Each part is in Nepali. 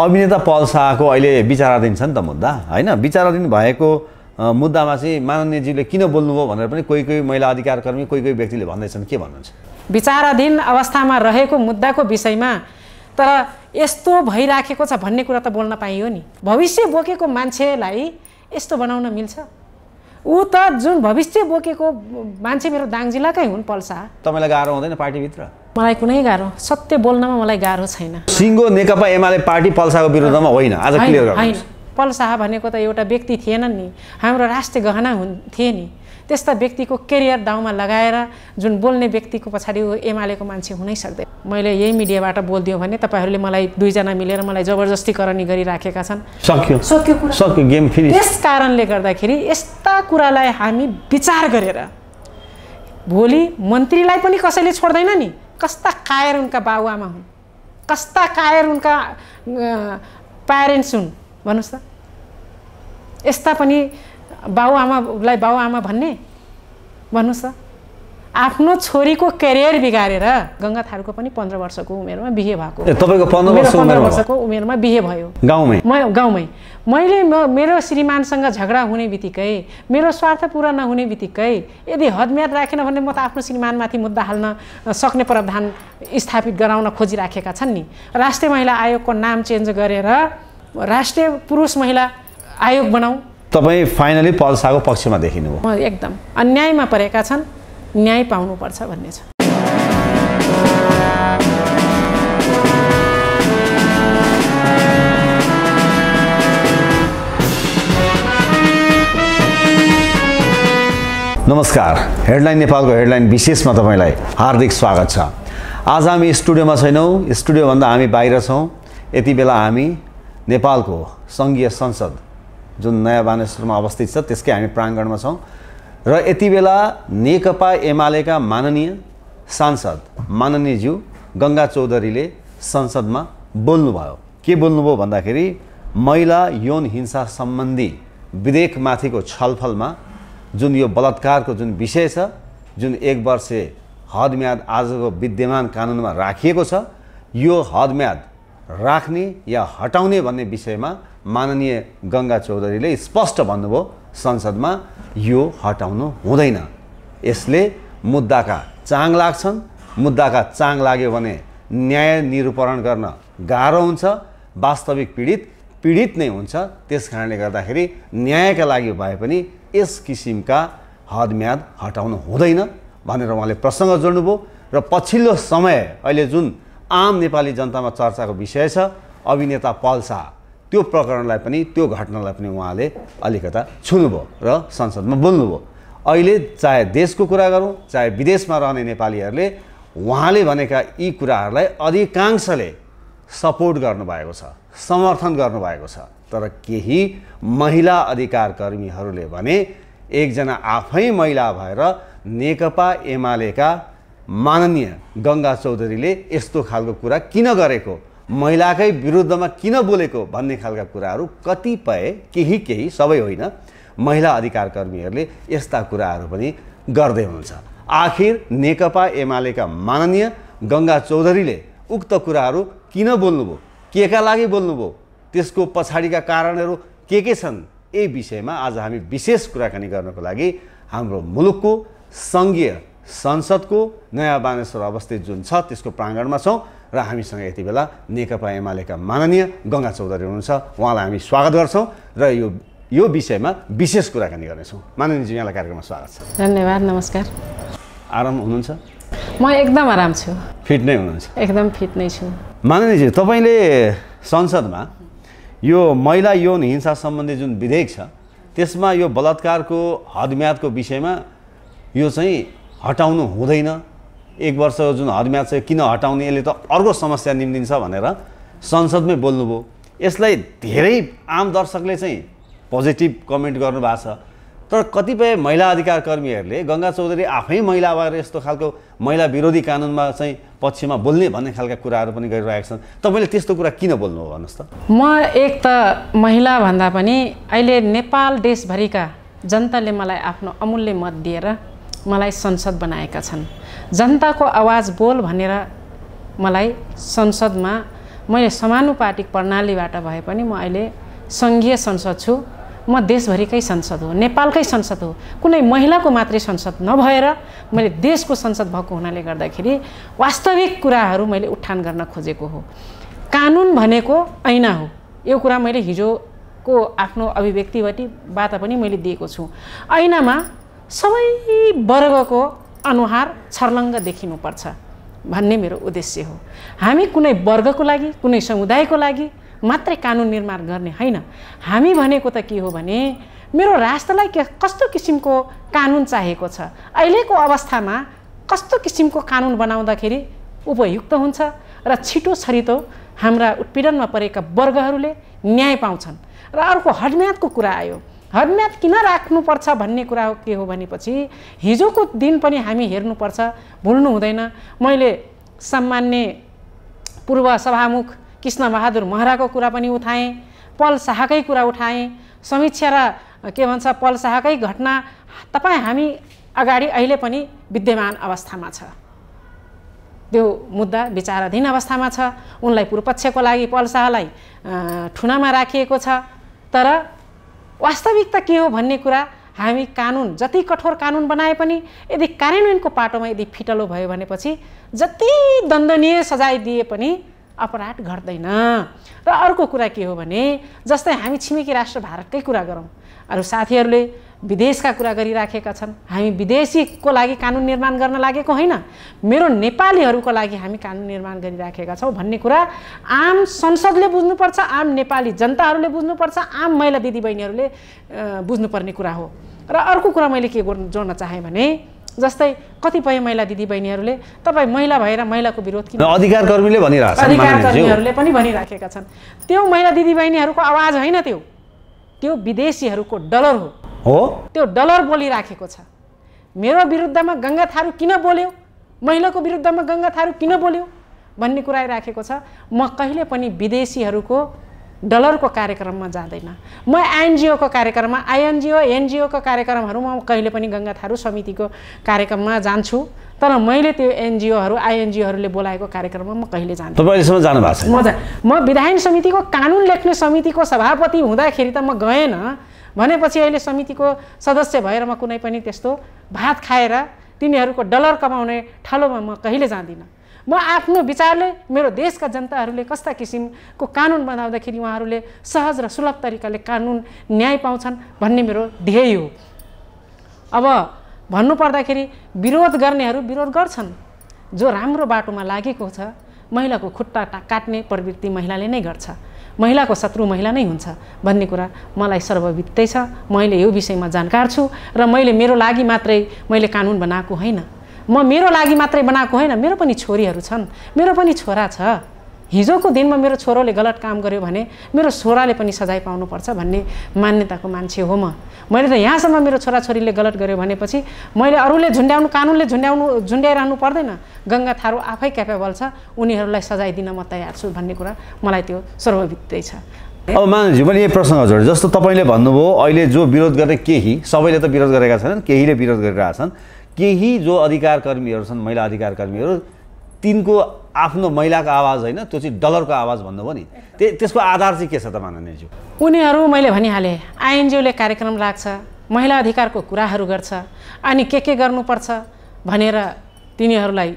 अभिनेता पल शाहको अहिले विचाराधीन छ नि त मुद्दा होइन विचाराधीन भएको मुद्दामा चाहिँ माननीयजीले किन बोल्नुभयो भनेर पनि कोही कोही महिला अधिकार कर्मी कोही कोही व्यक्तिले भन्दैछन् के भन्नुहुन्छ विचाराधीन अवस्थामा रहेको मुद्दाको विषयमा तर यस्तो भइराखेको छ भन्ने कुरा त बोल्न पाइयो नि भविष्य बोकेको मान्छेलाई यस्तो बनाउन मिल्छ ऊ त जुन भविष्य बोकेको मान्छे मेरो दाङ जिल्लाकै हुन् पल्सा तपाईँलाई गाह्रो हुँदैन पार्टीभित्र मलाई कुनै गाह्रो सत्य बोल्नमा मलाई गाह्रो छैन सिङ्गो नेकपा एमाले पार्टी पल्साको विरुद्धमा होइन आज क्लियर होइन पल्सा भनेको त एउटा व्यक्ति थिएन नि हाम्रो राष्ट्रिय गहना हुन् थिए नि त्यस्ता व्यक्तिको केरियर दाउमा लगाएर जुन बोल्ने व्यक्तिको पछाडि ऊ एमालेको मान्छे हुनै सक्दैन मैले यही मिडियाबाट बोलिदियो भने तपाईँहरूले मलाई दुईजना मिलेर मलाई जबरजस्ती गरिराखेका छन् सक्यो सक्यो सक्यो गेम त्यस कारणले गर्दाखेरि यस्ता कुरालाई हामी विचार गरेर भोलि मन्त्रीलाई पनि कसैले छोड्दैन नि कस्ता कायर उनका आमा हुन् कस्ता कायर उनका प्यारेन्ट्स हुन् भन्नुहोस् त यस्ता पनि बाबुआमालाई बाबुआमा भन्ने भन्नुहोस् त आफ्नो छोरीको करियर बिगारेर गङ्गा थारूको पनि पन्ध्र वर्षको उमेरमा बिहे भएको तपाईँको पन्ध्र वर्षको उमेरमा बिहे भयो गाउँमै म गाउँमै मैले म मेरो श्रीमानसँग झगडा हुने बित्तिकै मेरो स्वार्थ पुरा नहुने बित्तिकै यदि हदम्याद राखेन भने म त आफ्नो श्रीमानमाथि मुद्दा हाल्न सक्ने प्रावधान स्थापित गराउन खोजिराखेका छन् नि राष्ट्रिय महिला आयोगको नाम चेन्ज गरेर राष्ट्रिय पुरुष महिला आयोग बनाऊ तपाईँ फाइनली पल्साको पक्षमा देखिनुभयो एकदम अन्यायमा परेका छन् न्याय पाउनुपर्छ भन्ने छ नमस्कार हेडलाइन नेपालको हेडलाइन विशेषमा तपाईँलाई हार्दिक स्वागत छ आज हामी स्टुडियोमा छैनौँ स्टुडियोभन्दा हामी बाहिर छौँ यति बेला हामी नेपालको सङ्घीय संसद जुन नयाँ बानेश्वरमा अवस्थित छ त्यसकै हामी प्राङ्गणमा छौँ र यति बेला नेकपा एमालेका माननीय सांसद माननीयज्यू गङ्गा चौधरीले संसदमा बोल्नुभयो के बोल्नुभयो भन्दाखेरि महिला यौन हिंसा सम्बन्धी विधेयकमाथिको छलफलमा जुन यो बलात्कारको जुन विषय छ जुन एक वर्ष हदम्याद आजको विद्यमान कानुनमा राखिएको छ यो हदम्याद राख्ने या हटाउने भन्ने विषयमा माननीय गङ्गा चौधरीले स्पष्ट भन्नुभयो संसदमा यो हटाउनु हुँदैन यसले मुद्दाका चाङ लाग्छन् मुद्दाका चाङ लाग्यो भने न्याय निरूपण गर्न गाह्रो हुन्छ वास्तविक पीडित पीडित नै हुन्छ त्यस कारणले गर्दाखेरि न्यायका लागि भए पनि यस किसिमका हदम्याद हटाउनु हुँदैन भनेर उहाँले प्रसङ्ग जोड्नुभयो र पछिल्लो समय अहिले जुन आम नेपाली जनतामा चर्चाको विषय छ अभिनेता पल्सा त्यो प्रकरणलाई पनि त्यो घटनालाई पनि उहाँले अलिकता छुनुभयो र संसदमा बोल्नुभयो अहिले चाहे देशको कुरा गरौँ चाहे विदेशमा रहने नेपालीहरूले उहाँले भनेका यी कुराहरूलाई अधिकांशले सपोर्ट गर्नुभएको छ समर्थन गर्नुभएको छ तर केही महिला अधिकारकर्मीहरूले भने एकजना आफै महिला भएर नेकपा एमालेका माननीय गङ्गा चौधरीले यस्तो खालको कुरा किन गरेको महिलाकै विरुद्धमा किन बोलेको भन्ने खालका कुराहरू कतिपय केही केही सबै होइन महिला अधिकारकर्मीहरूले यस्ता कुराहरू पनि गर्दै हुनुहुन्छ आखिर नेकपा एमालेका माननीय गङ्गा चौधरीले उक्त कुराहरू किन बोल्नुभयो केका लागि बोल्नुभयो त्यसको पछाडिका कारणहरू के के छन् यही विषयमा आज हामी विशेष कुराकानी गर्नको लागि हाम्रो मुलुकको सङ्घीय संसदको नयाँ बानेश्वर अवस्थित जुन छ त्यसको प्राङ्गणमा छौँ र हामीसँग यति बेला नेकपा एमालेका माननीय गङ्गा चौधरी हुनुहुन्छ उहाँलाई हामी स्वागत गर्छौँ र यो यो विषयमा विशेष कुराकानी गर्नेछौँ माननीयजी यहाँलाई कार्यक्रममा स्वागत छ धन्यवाद नमस्कार आराम हुनुहुन्छ म एकदम आराम छु फिट नै हुनुहुन्छ एकदम फिट नै छु माननीयजी तपाईँले संसदमा यो महिला यौन हिंसा सम्बन्धी जुन विधेयक छ त्यसमा यो बलात्कारको हदम्यादको विषयमा यो चाहिँ हटाउनु हुँदैन एक वर्ष जुन हदम्याद छ किन हटाउने यसले त अर्को समस्या निम्दिन्छ भनेर संसदमै बोल्नुभयो यसलाई धेरै आम दर्शकले चाहिँ पोजिटिभ कमेन्ट गर्नुभएको छ तर कतिपय महिला अधिकार कर्मीहरूले गङ्गा चौधरी आफै महिला भएर यस्तो खालको महिला विरोधी कानुनमा चाहिँ पक्षमा बोल्ने भन्ने खालका कुराहरू पनि गरिरहेका छन् तपाईँले त्यस्तो कुरा किन बोल्नु हो भन्नुहोस् त म एक त महिला भन्दा पनि अहिले नेपाल देशभरिका जनताले मलाई आफ्नो अमूल्य मत दिएर मलाई संसद बनाएका छन् जनताको आवाज बोल भनेर मलाई संसदमा मैले समानुपातिक प्रणालीबाट भए पनि म अहिले सङ्घीय संसद छु म देशभरिकै संसद हो नेपालकै संसद हो कुनै महिलाको मात्रै संसद नभएर मैले देशको संसद भएको हुनाले गर्दाखेरि वास्तविक कुराहरू मैले उत्थान गर्न खोजेको हो कानुन भनेको ऐना हो यो कुरा मैले हिजोको आफ्नो अभिव्यक्तिबाट पनि मैले दिएको छु ऐनामा सबै वर्गको अनुहार छर्लङ्ग देखिनुपर्छ भन्ने मेरो उद्देश्य हो हामी कुनै वर्गको लागि कुनै समुदायको लागि मात्रै कानुन निर्माण गर्ने होइन हामी भनेको त के हो भने मेरो राष्ट्रलाई के कस्तो किसिमको कानुन चाहिएको छ अहिलेको अवस्थामा कस्तो किसिमको कानुन बनाउँदाखेरि उपयुक्त हुन्छ र छिटो छरितो हाम्रा उत्पीडनमा परेका वर्गहरूले न्याय पाउँछन् र अर्को हडम्यादको कुरा आयो हडम्याद किन राख्नुपर्छ भन्ने कुरा हो के हो भनेपछि हिजोको दिन पनि हामी हेर्नुपर्छ भुल्नु हुँदैन मैले सामान्य पूर्व सभामुख कृष्णबहादुर महराको कुरा पनि उठाएँ पल शाहकै कुरा उठाएँ समीक्षा र के भन्छ पल शाहकै घटना तपाईँ हामी अगाडि अहिले पनि विद्यमान अवस्थामा छ त्यो मुद्दा विचाराधीन अवस्थामा छ उनलाई पूर्वपक्षको लागि पल शाहलाई ठुनामा राखिएको छ तर वास्तविकता के हो भन्ने कुरा हामी कानुन जति कठोर कानुन बनाए पनि यदि कार्यान्वयनको पाटोमा यदि फिटलो भयो भनेपछि जति दण्डनीय सजाय दिए पनि अपराध घट्दैन र अर्को कुरा के हो भने जस्तै हामी छिमेकी राष्ट्र भारतकै कुरा गरौँ अरू साथीहरूले विदेशका कुरा गरिराखेका छन् हामी विदेशीको लागि कानुन निर्माण गर्न लागेको होइन मेरो नेपालीहरूको लागि हामी कानुन निर्माण गरिराखेका छौँ भन्ने कुरा आम संसदले बुझ्नुपर्छ आम नेपाली जनताहरूले बुझ्नुपर्छ आम महिला दिदीबहिनीहरूले बुझ्नुपर्ने कुरा हो र अर्को कुरा मैले के जोड्न चाहेँ भने जस्तै कतिपय महिला दिदीबहिनीहरूले तपाईँ महिला भएर महिलाको विरोध किन अधिकार कर्मीले कर्मीहरूले पनि भनिराखेका छन् त्यो महिला दिदीबहिनीहरूको आवाज होइन त्यो त्यो विदेशीहरूको डलर हो हो त्यो डलर बोलिराखेको छ मेरो विरुद्धमा गङ्गा थारू किन बोल्यो महिलाको विरुद्धमा गङ्गा थारू किन बोल्यो भन्ने कुरा राखेको छ म कहिले पनि विदेशीहरूको डलरको कार्यक्रममा जाँदैन म आइएनजिओको कार्यक्रममा आइएनजिओ एनजिओको कार्यक्रमहरू म कहिले पनि गङ्गा थारू समितिको कार्यक्रममा जान्छु तर मैले त्यो एनजिओहरू आइएनजिओहरूले बोलाएको कार्यक्रममा म कहिले जान्छु तपाईँलेसम्म जानु भएको छ म जा म विधायन समितिको कानुन लेख्ने समितिको सभापति हुँदाखेरि त म गएन भनेपछि अहिले समितिको सदस्य भएर म कुनै पनि त्यस्तो भात खाएर तिनीहरूको डलर कमाउने ठालोमा म कहिले जाँदिनँ म आफ्नो विचारले मेरो देशका जनताहरूले कस्ता किसिमको कानुन बनाउँदाखेरि उहाँहरूले सहज र सुलभ तरिकाले कानुन न्याय पाउँछन् भन्ने मेरो ध्येय हो अब भन्नुपर्दाखेरि विरोध गर्नेहरू विरोध गर्छन् जो राम्रो बाटोमा लागेको छ महिलाको खुट्टा काट्ने प्रवृत्ति महिलाले नै गर्छ महिलाको शत्रु महिला नै हुन्छ भन्ने कुरा मलाई सर्ववित्तै छ मैले यो विषयमा जानकार छु र मैले मेरो लागि मात्रै मैले कानुन बनाएको होइन म मेरो लागि मात्रै बनाएको होइन मेरो पनि छोरीहरू छन् मेरो पनि छोरा छ हिजोको दिनमा मेरो छोरोले गलत काम गर्यो भने मेरो छोराले पनि सजाय पाउनुपर्छ भन्ने मान्यताको मान्छे हो म मैले त यहाँसम्म मेरो छोराछोरीले गलत गर्यो भनेपछि मैले अरूले झुन्ड्याउनु कानुनले झुन्ड्याउनु झुन्ड्याइरहनु पर्दैन गङ्गा थारू आफै क्यापेबल छ उनीहरूलाई सजाय दिन म तयार छु भन्ने कुरा मलाई त्यो सर्वभित्तै छ अब मानजी मैले यही प्रश्न हजुर जस्तो तपाईँले भन्नुभयो अहिले जो विरोध गरे केही सबैले त विरोध गरेका छैनन् केहीले विरोध गरिरहेका छन् केही जो अधिकार कर्मीहरू छन् महिला अधिकार कर्मीहरू तिनको आफ्नो महिलाको आवाज होइन त्यो चाहिँ डलरको आवाज भन्नुभयो नि त्यही त्यसको आधार चाहिँ के छ त माननीयज्यू उनीहरू मैले भनिहालेँ आइएनजिओले कार्यक्रम राख्छ महिला अधिकारको कुराहरू गर्छ अनि के के गर्नुपर्छ भनेर तिनीहरूलाई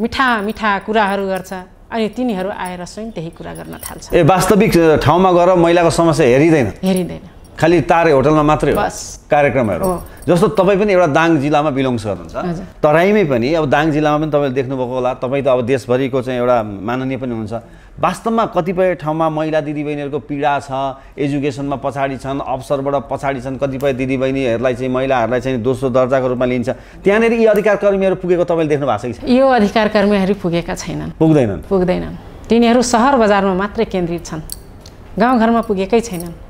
मिठा मिठा कुराहरू गर्छ अनि तिनीहरू आएर स्वयं त्यही कुरा गर्न थाल्छ ए वास्तविक ठाउँमा गएर महिलाको समस्या हेरिँदैन हेरिँदैन खालि तारे होटलमा मात्रै हो कार्यक्रमहरू जस्तो तपाईँ पनि एउटा दाङ जिल्लामा बिलोङ्स गर्नुहुन्छ तराईमै पनि अब दाङ जिल्लामा पनि तपाईँले देख्नुभएको होला तपाईँ त अब देशभरिको चाहिँ एउटा माननीय पनि हुनुहुन्छ वास्तवमा कतिपय ठाउँमा महिला दिदीबहिनीहरूको पीडा छ एजुकेसनमा पछाडि छन् अवसरबाट पछाडि छन् कतिपय दिदीबहिनीहरूलाई चाहिँ महिलाहरूलाई चाहिँ दोस्रो दर्जाको रूपमा लिन्छ त्यहाँनिर यी अधिकार कर्मीहरू पुगेको तपाईँले देख्नु भएको छ कि यो अधिकार कर्मीहरू पुगेका छैनन् पुग्दैनन् पुग्दैनन् तिनीहरू सहर बजारमा मात्रै केन्द्रित छन् गाउँघरमा पुगेकै छैनन्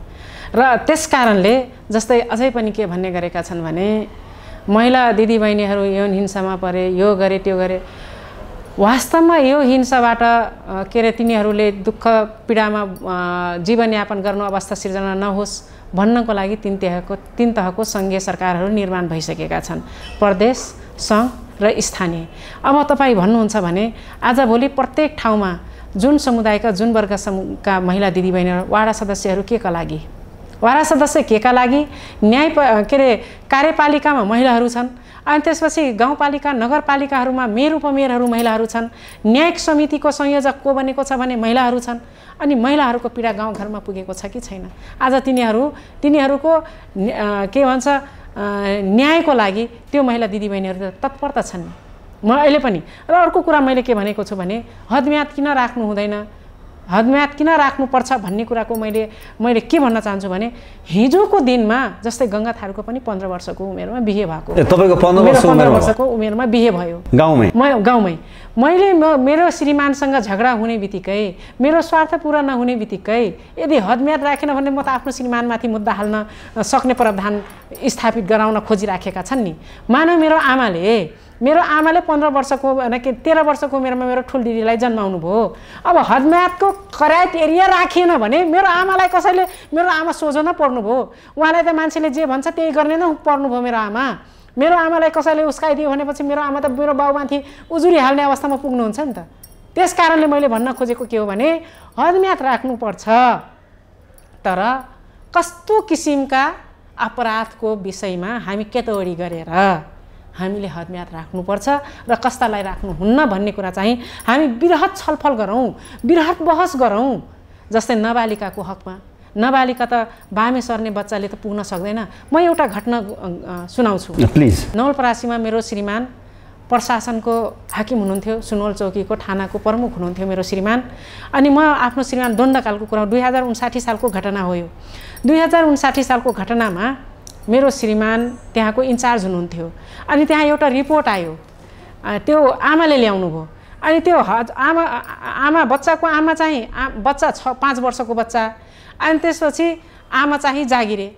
र त्यस कारणले जस्तै अझै पनि के भन्ने गरेका छन् भने महिला दिदीबहिनीहरू यौन हिंसामा परे यो गरे त्यो गरे वास्तवमा यो हिंसाबाट के अरे तिनीहरूले दुःख पीडामा जीवनयापन गर्नु अवस्था सिर्जना नहोस् भन्नको लागि तिन तहको तिन तहको सङ्घीय सरकारहरू निर्माण भइसकेका छन् प्रदेश सङ्घ र स्थानीय अब तपाईँ भन्नुहुन्छ भने आजभोलि प्रत्येक ठाउँमा जुन समुदायका जुन वर्गसम्मका महिला दिदीबहिनीहरू वाडा सदस्यहरू के का लागि वडा सदस्य के का लागि न्याय के अरे कार्यपालिकामा महिलाहरू छन् अनि त्यसपछि गाउँपालिका नगरपालिकाहरूमा मेयर उपमेयरहरू महिलाहरू छन् न्यायिक समितिको संयोजक को बनेको छ भने महिलाहरू छन् अनि महिलाहरूको पीडा गाउँघरमा पुगेको छ कि छैन आज तिनीहरू तिनीहरूको के भन्छ न्यायको लागि त्यो महिला दिदीबहिनीहरू तत्पर त छन् म अहिले पनि र अर्को कुरा मैले के भनेको छु भने हदम्याद किन राख्नु हुँदैन हदम्यात किन राख्नुपर्छ भन्ने कुराको मैले मैले के भन्न चाहन्छु भने हिजोको दिनमा जस्तै गङ्गा थारूको पनि पन्ध्र वर्षको उमेरमा बिहे भएको तपाईँको पन्ध्र वर्षको उमेरमा बिहे भयो गाउँमै म गाउँमै मैले म मेरो श्रीमानसँग झगडा हुने बित्तिकै मेरो स्वार्थ पुरा नहुने बित्तिकै यदि हदम्याद राखेन भने म त आफ्नो श्रीमानमाथि मुद्दा हाल्न सक्ने प्रावधान स्थापित गराउन खोजिराखेका छन् नि मानव मेरो आमाले मेरो आमाले पन्ध्र वर्षको होइन के तेह्र वर्षको उमेरमा मेरो ठुल दिदीलाई जन्माउनु भयो अब हदम्यातको करायत एरिया राखिएन भने मेरो आमालाई कसैले मेरो आमा सोझो न भयो उहाँलाई त मान्छेले जे भन्छ त्यही गर्ने न भयो मेरो आमा मेरो आमालाई कसैले उस्काइदियो भनेपछि मेरो आमा त मेरो बाउमाथि उजुरी हाल्ने अवस्थामा पुग्नुहुन्छ नि त त्यस कारणले मैले भन्न खोजेको के हो भने हदम्यात राख्नुपर्छ तर कस्तो किसिमका अपराधको विषयमा हामी केतवरी गरेर हामीले हतियात राख्नुपर्छ र कस्तालाई राख्नुहुन्न भन्ने कुरा चाहिँ हामी वृहत छलफल गरौँ वृहत बहस गरौँ जस्तै नबालिकाको हकमा नबालिका त बामे सर्ने बच्चाले त पुग्न सक्दैन म एउटा घटना सुनाउँछु प्लिज नवलपरासीमा मेरो श्रीमान प्रशासनको हाकिम हुनुहुन्थ्यो सुनोल चौकीको थानाको प्रमुख हुनुहुन्थ्यो मेरो श्रीमान अनि म आफ्नो श्रीमान द्वन्द्वकालको कुरा दुई हजार उन्साठी सालको घटना हो यो दुई हजार उन्साठी सालको घटनामा मेरो श्रीमान त्यहाँको इन्चार्ज हुनुहुन्थ्यो अनि त्यहाँ एउटा रिपोर्ट आयो त्यो आमाले ल्याउनुभयो अनि त्यो हज आमा आमा बच्चाको आमा चाहिँ आ बच्चा छ पाँच वर्षको बच्चा अनि त्यसपछि आमा चाहिँ जागिरे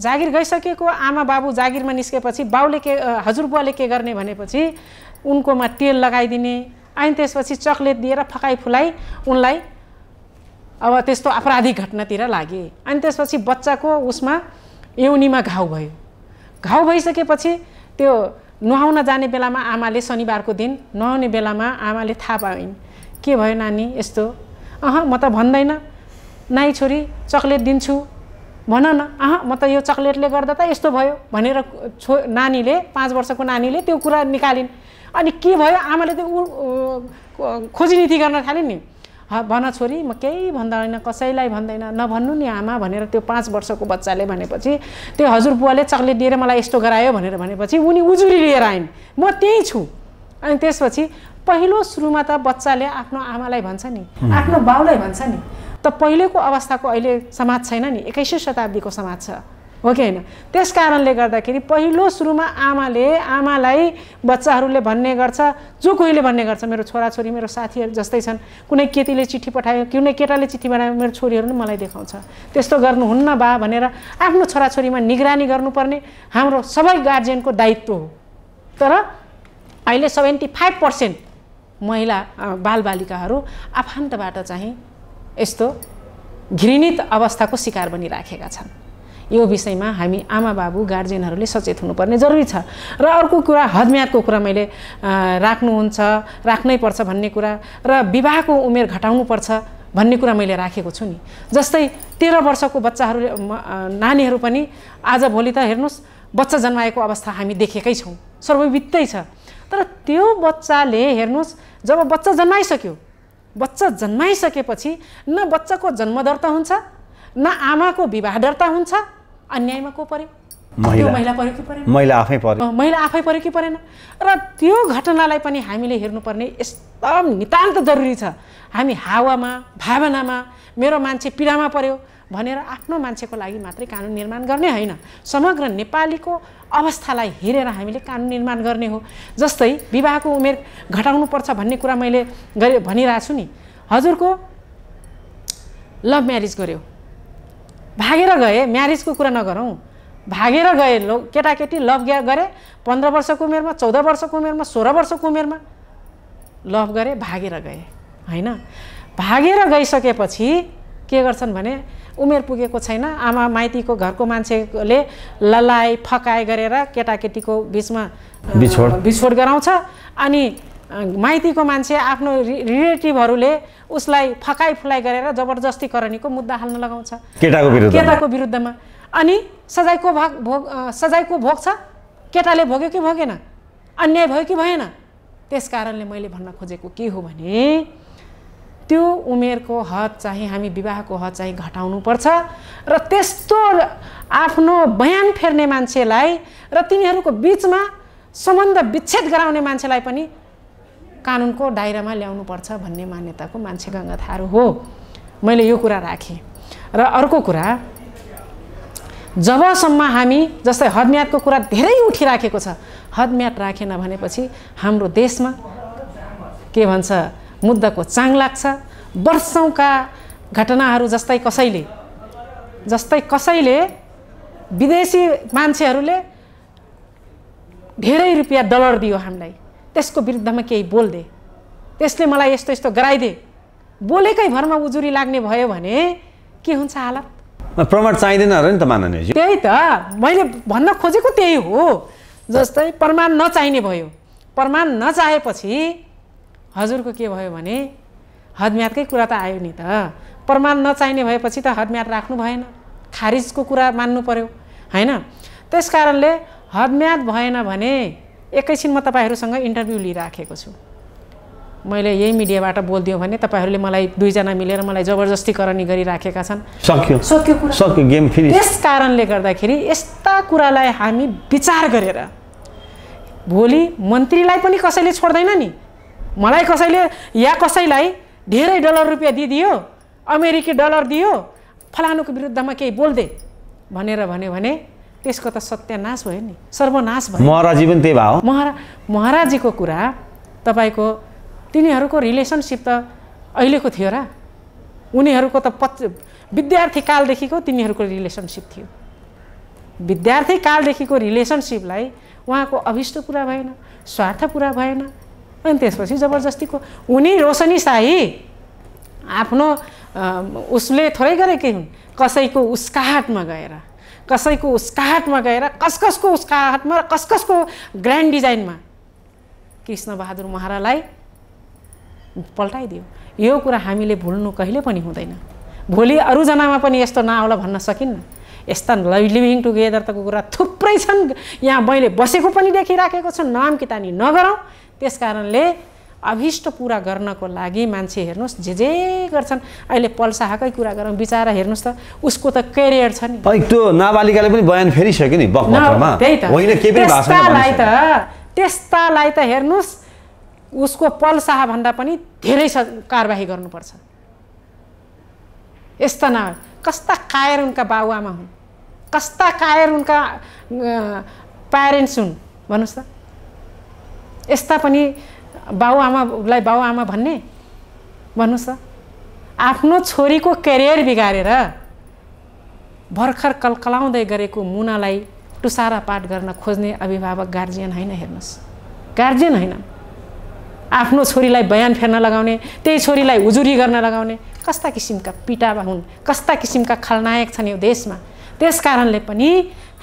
जागिर गइसकेको आमा बाबु जागिरमा निस्केपछि बाउले के हजुरबुवाले के गर्ने भनेपछि उनकोमा तेल लगाइदिने अनि त्यसपछि चक्लेट दिएर फकाइफुलाइ उनलाई अब त्यस्तो आपराधिक घटनातिर लागे अनि त्यसपछि बच्चाको उसमा एउनीमा घाउ भयो घाउ भइसकेपछि त्यो नुहाउन जाने बेलामा आमाले शनिबारको दिन नुहाउने बेलामा आमाले थाहा पाइन् के भयो नानी यस्तो अह म त भन्दैन नाइ छोरी चक्लेट दिन्छु भन न अह म त यो चक्लेटले गर्दा त यस्तो भयो भनेर छो नानीले पाँच वर्षको नानीले त्यो कुरा निकालिन् अनि के भयो आमाले त्यो नीति गर्न थालिन् नि भन छोरी म केही भन्दैन कसैलाई भन्दैन नभन्नु नि आमा भनेर त्यो पाँच वर्षको बच्चाले भनेपछि त्यो हजुरबुवाले चक्लेट दिएर मलाई यस्तो गरायो भनेर भनेपछि उनी उजुरी लिएर आइन् म त्यहीँ छु अनि त्यसपछि पहिलो सुरुमा त बच्चाले आफ्नो आमालाई भन्छ नि आफ्नो बाउलाई भन्छ नि त पहिलेको अवस्थाको अहिले समाज छैन नि एक्काइसौँ शताब्दीको समाज छ हो कि होइन त्यस कारणले गर्दाखेरि पहिलो सुरुमा आमाले आमालाई बच्चाहरूले भन्ने गर्छ जो कोहीले भन्ने गर्छ मेरो छोराछोरी मेरो साथीहरू जस्तै छन् कुनै केटीले चिठी पठायो कुनै केटाले चिठी बनायो मेरो छोरीहरू नै मलाई देखाउँछ त्यस्तो गर्नुहुन्न बा भनेर आफ्नो छोराछोरीमा निगरानी गर्नुपर्ने हाम्रो सबै गार्जेनको दायित्व हो तर अहिले सेभेन्टी फाइभ पर्सेन्ट महिला बालबालिकाहरू आफन्तबाट चाहिँ यस्तो घृणित अवस्थाको शिकार बनिराखेका छन् यो विषयमा हामी आमा बाबु गार्जेनहरूले सचेत हुनुपर्ने जरुरी छ र अर्को कुरा हदम्यादको कुरा मैले राख्नुहुन्छ राख्नै पर्छ भन्ने कुरा र विवाहको उमेर घटाउनुपर्छ भन्ने कुरा मैले राखेको छु नि जस्तै तेह्र वर्षको बच्चाहरू नानीहरू पनि आज भोलि त हेर्नुहोस् बच्चा जन्माएको अवस्था हामी देखेकै छौँ सर्ववित्तै छ तर त्यो बच्चाले हेर्नुहोस् जब बच्चा जन्माइसक्यो बच्चा जन्माइसकेपछि न बच्चाको जन्मदर्ता हुन्छ न आमाको विवाह दर्ता हुन्छ अन्यायमा को पऱ्यो महिला पऱ्यो कि आफै परे महिला आफै पऱ्यो कि परेन र त्यो घटनालाई पनि हामीले हेर्नुपर्ने एकदम नितान्त जरुरी छ हामी हावामा भावनामा मेरो मान्छे पीडामा पर्यो भनेर आफ्नो मान्छेको लागि मात्रै कानुन निर्माण गर्ने होइन समग्र नेपालीको अवस्थालाई हेरेर हामीले कानुन निर्माण गर्ने हो जस्तै विवाहको उमेर घटाउनुपर्छ भन्ने कुरा मैले गरे भनिरहेको छु नि हजुरको लभ म्यारिज गऱ्यो भागेर गए म्यारिजको कुरा नगरौँ भागेर गए लो केटाकेटी लभ ग्या गरे पन्ध्र वर्षको उमेरमा चौध वर्षको उमेरमा सोह्र वर्षको उमेरमा लभ गरे भागेर गए होइन भागेर गइसकेपछि के गर्छन् भने उमेर पुगेको छैन आमा माइतीको घरको मान्छेले ललाइ फकाए गरेर केटाकेटीको बिचमा बिछोड बिछोड गराउँछ अनि माइतीको मान्छे आफ्नो रि रिलेटिभहरूले उसलाई फकाइफुलाइ गरेर जबरजस्तीकरणीको मुद्दा हाल्न लगाउँछ केटाको केटाको विरुद्धमा अनि सजायको भाग भोग सजायको भोग छ केटाले भोग्यो कि भोगेन अन्याय भयो कि भएन त्यस कारणले मैले भन्न खोजेको के हो भने त्यो उमेरको हद चाहिँ हामी विवाहको हद चाहिँ घटाउनु पर्छ र त्यस्तो आफ्नो बयान फेर्ने मान्छेलाई र तिनीहरूको बिचमा सम्बन्ध विच्छेद गराउने मान्छेलाई पनि कानुनको दायरामा ल्याउनुपर्छ भन्ने मान्यताको मान्छे गङ्गा थारू हो मैले यो कुरा राखेँ र अर्को कुरा जबसम्म हामी जस्तै हदम्यादको कुरा धेरै उठिराखेको छ हदम्याद राखेन भनेपछि हाम्रो देशमा के भन्छ मुद्दाको चाङ लाग्छ वर्षौँका घटनाहरू जस्तै कसैले जस्तै कसैले विदेशी मान्छेहरूले धेरै रुपियाँ डलर दियो हामीलाई त्यसको विरुद्धमा केही बोल्दे त्यसले मलाई यस्तो यस्तो गराइदिए बोलेकै भरमा उजुरी लाग्ने भयो भने के हुन्छ हालत प्रमाण चाहिँदैन र नि त माननीय त्यही त मैले भन्न खोजेको त्यही हो जस्तै प्रमाण नचाहिने भयो प्रमाण नचाहेपछि हजुरको के भयो भने हदम्यादकै कुरा त आयो नि त प्रमाण नचाहिने भएपछि त हदम्याद राख्नु भएन खारिजको कुरा मान्नु पर्यो होइन त्यस कारणले हदम्याद भएन भने एकैछिन म तपाईँहरूसँग इन्टरभ्यू लिइराखेको छु मैले यही मिडियाबाट बोलिदियो भने तपाईँहरूले मलाई दुईजना मिलेर मलाई जबरजस्ती गरिराखेका छन् सक्यो सक्यो सक्यो गेम त्यस कारणले गर्दाखेरि यस्ता कुरालाई हामी विचार गरेर भोलि मन्त्रीलाई पनि कसैले छोड्दैन नि मलाई कसैले या कसैलाई धेरै डलर रुपियाँ दिइदियो अमेरिकी डलर दियो फलानुको विरुद्धमा केही बोल्दै भनेर भन्यो भने त्यसको त सत्यानाश भयो नि सर्वनाश भयो महाराजी पनि त्यही भयो महारा महाराजीको कुरा तपाईँको तिनीहरूको रिलेसनसिप त अहिलेको थियो र उनीहरूको त पच विद्यार्थी कालदेखिको तिनीहरूको रिलेसनसिप थियो विद्यार्थी कालदेखिको रिलेसनसिपलाई उहाँको अभिष्ट पुरा भएन स्वार्थ पुरा भएन अनि त्यसपछि जबरजस्तीको उनी रोशनी शाही आफ्नो उसले थोरै गरेकी हुन् कसैको उस्काहटमा गएर कसैको उस्काहटमा गएर कस कसको कसकसको कस कसको ग्रान्ड डिजाइनमा कृष्णबहादुर महारालाई पल्टाइदियो यो कुरा हामीले भुल्नु कहिले पनि हुँदैन भोलि अरूजनामा पनि यस्तो नआउला भन्न सकिन्न यस्ता लिभिङ टुगेदर त कुरा थुप्रै छन् यहाँ मैले बसेको पनि देखिराखेको छु नाम कितानी नगरौँ त्यस कारणले अभिष्ट पुरा गर्नको लागि मान्छे हेर्नुहोस् जे जे गर्छन् अहिले पलसाहाकै कुरा गरौँ विचार हेर्नुहोस् त उसको त करियर छ नि त्यो नाबालिकाले पनि बयान फेरिसक्यो नि त्यस्तालाई त त्यस्तालाई त हेर्नुहोस् उसको भन्दा पनि धेरै कारवाही गर्नुपर्छ यस्ता न कस्ता कायर उनका बाबुआमा हुन् कस्ता कायर उनका प्यारेन्ट्स हुन् भन्नुहोस् त यस्ता पनि बाउआमालाई बाउआमा भन्ने भन्नुहोस् त आफ्नो छोरीको करियर बिगारेर भर्खर कलकलाउँदै गरेको मुनालाई टुसारा पाठ गर्न खोज्ने अभिभावक गार्जियन होइन हेर्नुहोस् गार्जियन होइन आफ्नो छोरीलाई बयान फेर्न लगाउने त्यही छोरीलाई उजुरी गर्न लगाउने कस्ता किसिमका पिटावा हुन् कस्ता किसिमका खलनायक छन् यो देशमा त्यस कारणले पनि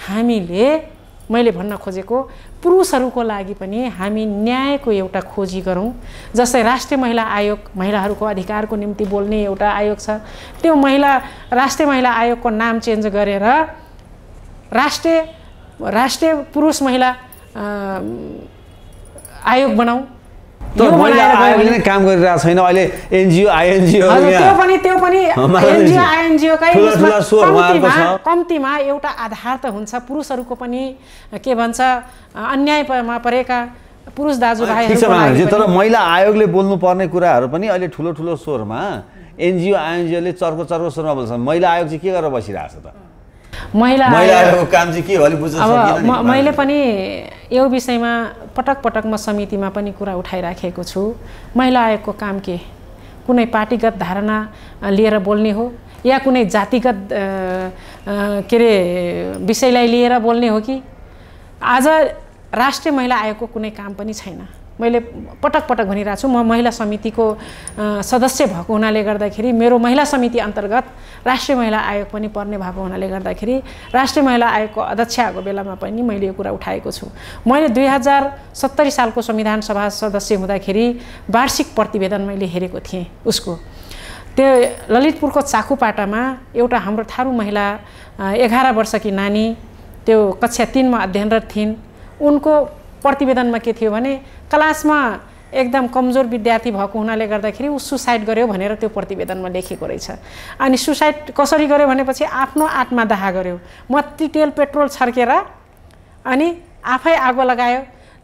हामीले मैले भन्न खोजेको पुरुषहरूको लागि पनि हामी न्यायको एउटा खोजी गरौँ जस्तै राष्ट्रिय महिला आयोग महिलाहरूको अधिकारको निम्ति बोल्ने एउटा आयोग छ त्यो महिला राष्ट्रिय महिला आयोगको नाम चेन्ज गरेर राष्ट्रिय राष्ट्रिय पुरुष महिला आयोग बनाऊ मैले काम गरिरहेको छैन अहिले एनजिओ आइएनजिओ पनि त्यो पनि एनजिओ आइएनजिओकै कम्तीमा एउटा आधार त हुन्छ पुरुषहरूको पनि के भन्छ अन्यायमा परेका पुरुष दाजुभाइ तर महिला आयोगले बोल्नुपर्ने कुराहरू पनि अहिले ठुलो ठुलो स्वरमा एनजिओ आइएनजिओले चर्को चर्को स्वरमा बोल्छ महिला आयोग चाहिँ के गरेर बसिरहेको छ त अब मैले पनि यो विषयमा पटक पटक म समितिमा पनि कुरा उठाइराखेको छु महिला आयोगको काम के कुनै पार्टीगत धारणा लिएर बोल्ने हो या कुनै जातिगत के अरे विषयलाई लिएर बोल्ने हो कि आज राष्ट्रिय महिला आयोगको कुनै काम पनि छैन मैले पटक पटक भनिरहेको छु म महिला समितिको सदस्य भएको हुनाले गर्दाखेरि मेरो महिला समिति अन्तर्गत राष्ट्रिय महिला आयोग पनि पर्ने भएको हुनाले गर्दाखेरि राष्ट्रिय महिला आयोगको अध्यक्ष आएको बेलामा पनि मैले यो कुरा उठाएको छु मैले दुई हजार सत्तरी सालको संविधान सभा सदस्य हुँदाखेरि वार्षिक प्रतिवेदन मैले हेरेको थिएँ उसको त्यो ललितपुरको चाखुपाटामा एउटा हाम्रो थारू महिला एघार वर्षकी नानी त्यो कक्षा तिनमा अध्ययनरत थिइन् उनको प्रतिवेदनमा के थियो भने क्लासमा एकदम कमजोर विद्यार्थी भएको हुनाले गर्दाखेरि ऊ सुसाइड गर्यो भनेर त्यो प्रतिवेदनमा लेखेको रहेछ अनि सुसाइड कसरी गर्यो भनेपछि आफ्नो आत्मा दाह गर्यो मत्ति तेल पेट्रोल छर्केर अनि आफै आगो लगायो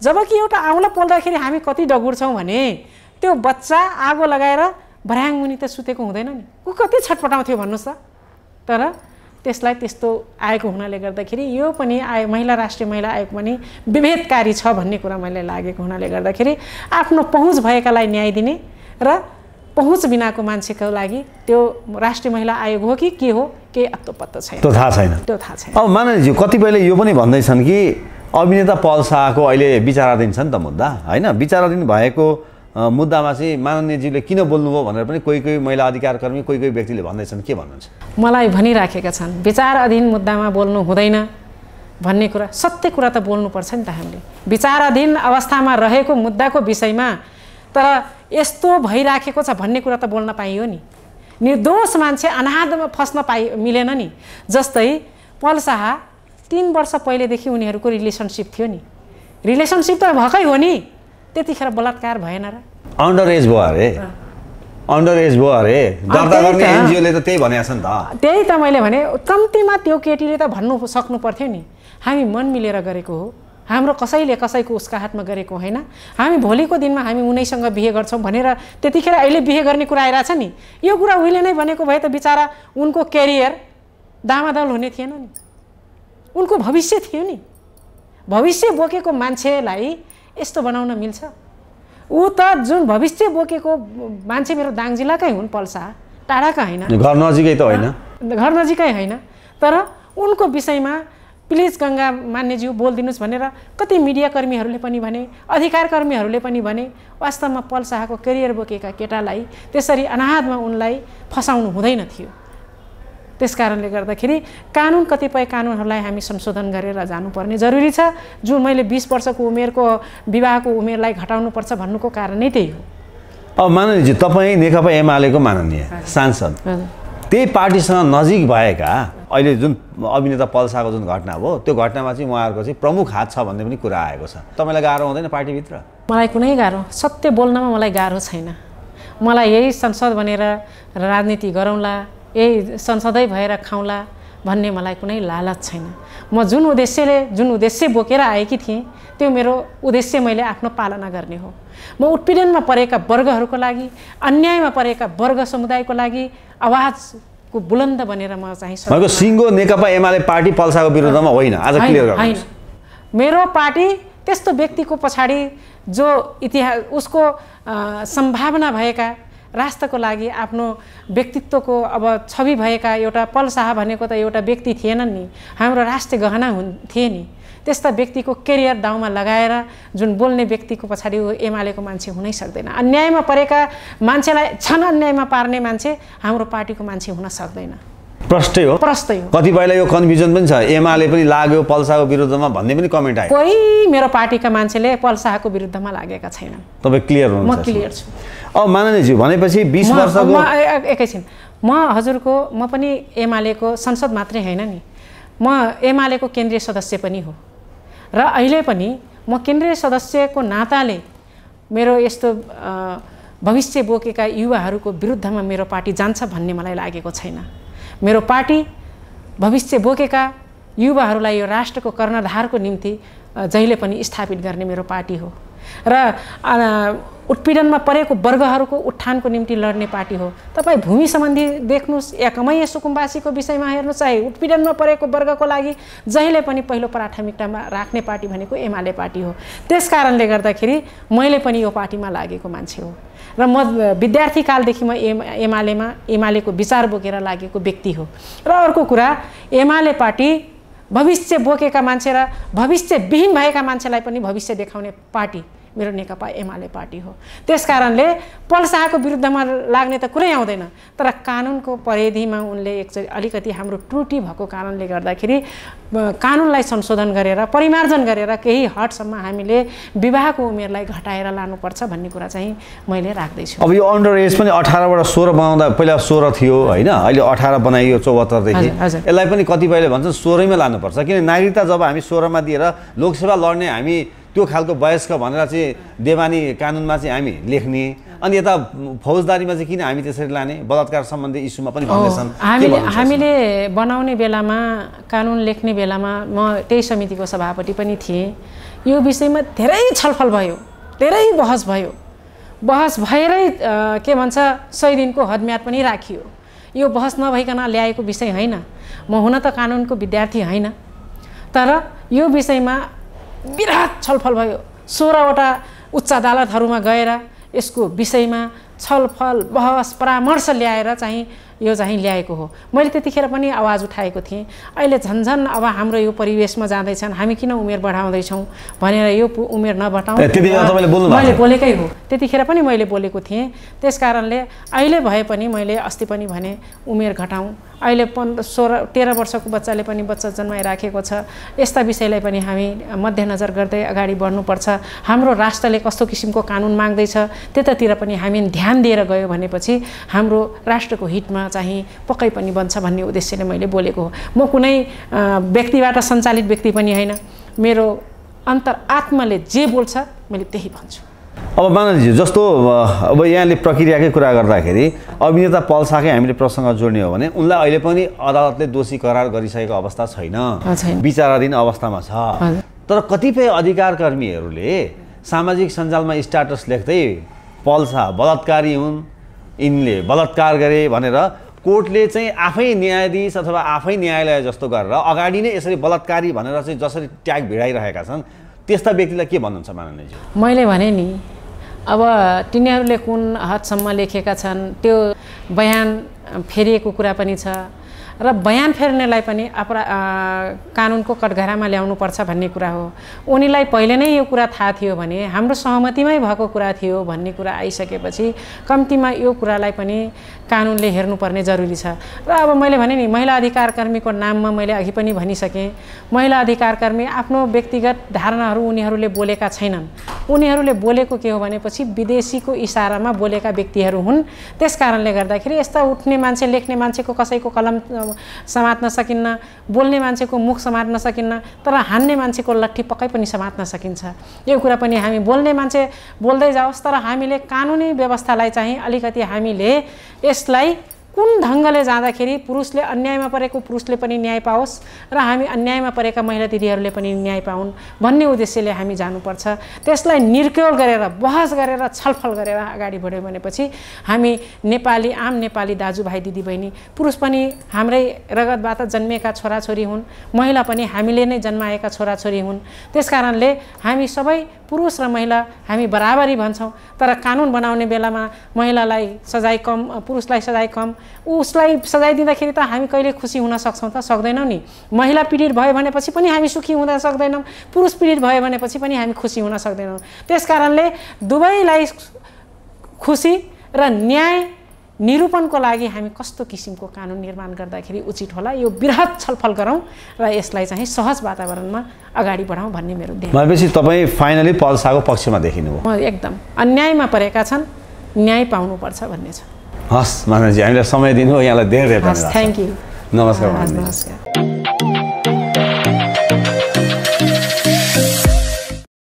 जबकि एउटा आउँला पोल्दाखेरि हामी कति डगुर्छौँ भने त्यो बच्चा आगो लगाएर भर्याङ मुनि त सुतेको हुँदैन नि ऊ कति छटपटाउँथ्यो भन्नुहोस् त तर त्यसलाई त्यस्तो आएको हुनाले गर्दाखेरि यो पनि आयो महिला राष्ट्रिय महिला आयोग पनि विभेदकारी छ भन्ने कुरा मैले लागेको हुनाले गर्दाखेरि आफ्नो पहुँच भएकालाई न्याय दिने र पहुँच बिनाको मान्छेको लागि त्यो राष्ट्रिय महिला आयोग हो कि के हो केही अत्तो पत्तो छैन त्यो थाहा छैन त्यो थाहा छैन अब मानजी कतिपयले यो पनि भन्दैछन् कि अभिनेता पल शाहको अहिले विचाराधीन छ नि त मुद्दा होइन विचाराधीन भएको मुद्दामा चाहिँ माननीयजीले किन बोल्नुभयो भनेर पनि कोही कोही महिला अधिकार कर्मी कोही कोही व्यक्तिले भन्दैछन् के भन्नुहुन्छ मलाई भनिराखेका छन् विचार अधीन मुद्दामा बोल्नु हुँदैन भन्ने कुरा सत्य कुरा त बोल्नुपर्छ नि त हामीले विचाराधीन अवस्थामा रहेको मुद्दाको विषयमा तर यस्तो भइराखेको छ भन्ने कुरा त बोल्न पाइयो नि निर्दोष मान्छे अनादमा फस्न पाइ मिलेन नि जस्तै पल शाह तिन वर्ष पहिलेदेखि उनीहरूको रिलेसनसिप थियो नि रिलेसनसिप त भएकै हो नि त्यतिखेर बलात्कार भएन र अन्डर एज भयो अरे अन्डर एज भयो अरे दर्ता गर्ने एनजिओले त त्यही भनेको छ नि त त्यही त मैले भने कम्तीमा त्यो केटीले त भन्नु सक्नु पर्थ्यो नि हामी मन मिलेर गरेको हो हाम्रो कसैले कसैको उसका हातमा गरेको होइन हामी भोलिको दिनमा हामी उनैसँग बिहे गर्छौँ भनेर त्यतिखेर अहिले बिहे गर्ने कुरा आइरहेछ नि यो कुरा उहिले नै भनेको भए त बिचरा उनको केरियर दामादल हुने थिएन नि उनको भविष्य थियो नि भविष्य बोकेको मान्छेलाई यस्तो बनाउन मिल्छ ऊ त जुन भविष्य बोकेको मान्छे मेरो दाङ जिल्लाकै हुन् पल्सा टाढाका होइन घर नजिकै त होइन घर नजिकै होइन तर उनको विषयमा प्लिज गङ्गा मान्यज्यू बोलिदिनुहोस् भनेर कति मिडियाकर्मीहरूले पनि भने अधिकार कर्मीहरूले पनि भने वास्तवमा पल्साहको करियर बोकेका केटालाई त्यसरी अनाहदमा उनलाई फसाउनु हुँदैन थियो त्यस कारणले गर्दाखेरि कानुन कतिपय कानुनहरूलाई हामी संशोधन गरेर जानुपर्ने जरुरी छ जुन मैले बिस वर्षको उमेरको विवाहको उमेरलाई घटाउनुपर्छ भन्नुको कारण नै त्यही हो अब माननीयजी तपाईँ नेकपा एमालेको माननीय सांसद त्यही पार्टीसँग नजिक भएका अहिले जुन अभिनेता पल्साको जुन घटना भयो त्यो घटनामा चाहिँ उहाँहरूको चाहिँ प्रमुख हात छ भन्ने पनि कुरा आएको छ तपाईँलाई गाह्रो हुँदैन पार्टीभित्र मलाई कुनै गाह्रो सत्य बोल्नमा मलाई गाह्रो छैन मलाई यही संसद भनेर राजनीति गरौँला यही संसदै भएर खाउँला भन्ने मलाई कुनै लालच छैन म जुन उद्देश्यले जुन उद्देश्य बोकेर आएकी थिएँ त्यो मेरो उद्देश्य मैले आफ्नो पालना गर्ने हो म उत्पीडनमा परेका वर्गहरूको लागि अन्यायमा परेका वर्ग समुदायको लागि आवाजको बुलन्द बनेर म चाहिँ सिङ्गो नेकपा एमाले पार्टी पल्साको विरुद्धमा होइन आज क्लियर होइन मेरो पार्टी त्यस्तो व्यक्तिको पछाडि जो इतिहास उसको सम्भावना भएका राष्ट्रको लागि आफ्नो व्यक्तित्वको अब छवि भएका एउटा पल शाह भनेको त एउटा व्यक्ति थिएनन् नि हाम्रो राष्ट्रिय गहना हुन् थिए नि त्यस्ता व्यक्तिको केरियर दाउमा लगाएर जुन बोल्ने व्यक्तिको पछाडि ऊ एमालेको मान्छे हुनै सक्दैन अन्यायमा परेका मान्छेलाई क्षण अन्यायमा पार्ने मान्छे हाम्रो पार्टीको मान्छे हुन सक्दैन प्रष्टै हो प्रष्टै हो कतिपयलाई यो कन्फ्युजन पनि छ एमाले पनि लाग्यो पल्साको विरुद्धमा भन्ने पनि कमेन्ट आयो कोही मेरो पार्टीका मान्छेले पल्साहको विरुद्धमा लागेका छैनन् तपाईँ क्लियर हुनु म क्लियर छु अब माननीयज्यू भनेपछि बिस वर्षको एकैछिन म हजुरको म पनि एमालेको संसद मात्रै होइन नि म एमालेको केन्द्रीय सदस्य पनि हो र अहिले पनि म केन्द्रीय सदस्यको नाताले मेरो यस्तो भविष्य बोकेका युवाहरूको विरुद्धमा मेरो पार्टी जान्छ भन्ने मलाई लागेको छैन मेरो पार्टी भविष्य बोकेका युवाहरूलाई यो राष्ट्रको कर्णधारको निम्ति जहिले पनि स्थापित गर्ने मेरो पार्टी हो र उत्पीडनमा परेको वर्गहरूको उत्थानको निम्ति लड्ने पार्टी हो तपाईँ भूमि सम्बन्धी देख्नुहोस् या कमै सुकुम्बासीको विषयमा हेर्नु चाहे उत्पीडनमा परेको वर्गको लागि जहिले पनि पहिलो प्राथमिकतामा राख्ने पार्टी भनेको एमाले पार्टी हो त्यस कारणले गर्दाखेरि मैले पनि यो पार्टीमा लागेको मान्छे हो र म विद्यार्थी कालदेखि म एम एमालेमा एमालेको विचार बोकेर लागेको व्यक्ति हो र अर्को कुरा एमाले पार्टी भविष्य बोकेका मान्छे र भविष्यविहीन भएका मान्छेलाई पनि भविष्य देखाउने पार्टी मेरो नेकपा एमाले पार्टी हो त्यस कारणले पल्साको विरुद्धमा लाग्ने त कुरै आउँदैन तर कानुनको परिधिमा उनले एकचोटि अलिकति हाम्रो त्रुटि भएको कारणले गर्दाखेरि कानुनलाई संशोधन गरेर परिमार्जन गरेर केही हटसम्म हामीले विवाहको उमेरलाई घटाएर लानुपर्छ भन्ने कुरा चाहिँ मैले राख्दैछु अब यो अन्डर एज पनि अठारबाट सोह्र बनाउँदा पहिला सोह्र थियो होइन अहिले अठार बनाइयो चौहत्तरदेखि यसलाई पनि कतिपयले भन्छ सोह्रैमा लानुपर्छ किन नागरिकता जब हामी सोह्रमा दिएर लोकसेवा लड्ने हामी त्यो खालको वयस्क भनेर चाहिँ देवानी कानुनमा चाहिँ हामी लेख्ने अनि यता फौजदारीमा चाहिँ किन हामी त्यसरी लाने बलात्कार सम्बन्धी इस्युमा पनि भन्दैछन् हामीले हामीले बनाउने बेलामा कानुन लेख्ने बेलामा म त्यही समितिको सभापति पनि थिएँ यो विषयमा धेरै छलफल भयो धेरै बहस भयो बहस भएरै के भन्छ सय दिनको हदम्याद पनि राखियो यो बहस नभइकन ल्याएको विषय होइन म हुन त कानुनको विद्यार्थी होइन तर यो विषयमा विराट छलफल भयो सोह्रवटा उच्च अदालतहरूमा गएर यसको विषयमा छलफल बहस परामर्श ल्याएर चाहिँ यो चाहिँ ल्याएको हो मैले त्यतिखेर पनि आवाज उठाएको थिएँ अहिले झन्झन अब हाम्रो यो परिवेशमा जाँदैछन् हामी किन उमेर बढाउँदैछौँ भनेर यो उमेर नबटाउँ मैले बोलेकै हो त्यतिखेर पनि मैले बोलेको थिएँ त्यस कारणले अहिले भए पनि मैले अस्ति पनि भने उमेर घटाउँ अहिले पन्ध्र सोह्र तेह्र वर्षको बच्चाले पनि बच्चा जन्माइराखेको छ यस्ता विषयलाई पनि हामी मध्यनजर गर्दै अगाडि बढ्नुपर्छ हाम्रो राष्ट्रले कस्तो किसिमको कानुन माग्दैछ त्यतातिर पनि हामी ध्यान दिएर गयो भनेपछि हाम्रो राष्ट्रको हितमा चाहिँ पक्कै पनि बन्छ भन्ने उद्देश्यले मैले बोलेको हो म कुनै व्यक्तिबाट सञ्चालित व्यक्ति पनि होइन मेरो आत्माले जे बोल्छ मैले त्यही भन्छु अब मानजी जस्तो अब यहाँले प्रक्रियाकै कुरा गर्दाखेरि अभिनेता पल्साकै हामीले प्रसङ्ग जोड्ने हो भने उनलाई अहिले पनि अदालतले दोषी करार गरिसकेको अवस्था छैन विचाराधीन अवस्थामा छ तर कतिपय अधिकार कर्मीहरूले सामाजिक सञ्जालमा स्ट्याटस लेख्दै पल्सा बलात्कारी हुन् यिनले बलात्कार गरे भनेर कोर्टले चाहिँ आफै न्यायाधीश अथवा आफै न्यायालय जस्तो गरेर अगाडि नै यसरी बलात्कारी भनेर चाहिँ जसरी ट्याग भिडाइरहेका छन् त्यस्ता व्यक्तिलाई के भन्नुहुन्छ माननीयजी मैले भने नि अब तिनीहरूले कुन हदसम्म लेखेका छन् त्यो बयान फेरिएको कुरा पनि छ र बयान फेर्नेलाई पनि अपरा कानुनको कटघरामा ल्याउनुपर्छ भन्ने कुरा हो उनीलाई पहिले नै यो कुरा थाहा थियो भने हाम्रो सहमतिमै भएको कुरा थियो भन्ने कुरा आइसकेपछि कम्तीमा यो कुरालाई पनि कानुनले हेर्नुपर्ने जरुरी छ र अब मैले भने नि महिला अधिकार कर्मीको नाममा मैले अघि पनि भनिसकेँ महिला अधिकार कर्मी आफ्नो व्यक्तिगत धारणाहरू उनीहरूले बोलेका छैनन् उनीहरूले बोलेको के हो भनेपछि विदेशीको इसारामा बोलेका व्यक्तिहरू हुन् त्यस कारणले गर्दाखेरि यस्ता उठ्ने मान्छे लेख्ने मान्छेको कसैको कलम समात्न सकिन्न बोल्ने मान्छेको मुख समात्न सकिन्न तर हान्ने मान्छेको लट्ठी पक्कै पनि समात्न सकिन्छ यो कुरा पनि हामी बोल्ने मान्छे बोल्दै जाओस् तर हामीले कानुनी व्यवस्थालाई चाहिँ अलिकति हामीले यसलाई कुन ढङ्गले जाँदाखेरि पुरुषले अन्यायमा परेको पुरुषले पनि न्याय पाओस् र हामी अन्यायमा परेका महिला दिदीहरूले पनि न्याय पाउन् भन्ने उद्देश्यले हामी जानुपर्छ त्यसलाई निर्क्योल गरेर बहस गरेर छलफल गरेर अगाडि बढ्यो भनेपछि हामी नेपाली आम नेपाली दाजुभाइ दिदीबहिनी पुरुष पनि हाम्रै रगतबाट जन्मिएका छोराछोरी हुन् महिला पनि हामीले नै जन्माएका छोराछोरी हुन् त्यस हामी सबै पुरुष र महिला हामी बराबरी भन्छौँ तर कानुन बनाउने बेलामा महिलालाई सजाय कम पुरुषलाई सजाय कम उसलाई सजाय दिँदाखेरि त हामी कहिले खुसी हुन सक्छौँ त सक्दैनौँ नि महिला पीडित भयो भनेपछि पनि हामी सुखी हुन सक्दैनौँ पुरुष पीडित भयो भनेपछि पनि हामी खुसी हुन सक्दैनौँ त्यस कारणले दुवैलाई खुसी र न्याय निरूपणको लागि हामी कस्तो किसिमको कानुन निर्माण गर्दाखेरि उचित होला यो वृहत छलफल गरौँ र यसलाई चाहिँ सहज वातावरणमा अगाडि बढाउँ भन्ने मेरो भनेपछि तपाईँ फाइनली पल्साको पक्षमा देखिनुभयो एकदम अन्यायमा परेका छन् न्याय पाउनुपर्छ भन्ने छ हस् मानवजी हामीलाई समय दिनु यहाँलाई धेरै धेरै धन्यवाद थ्याङ्क यू नमस्कार नमस्कार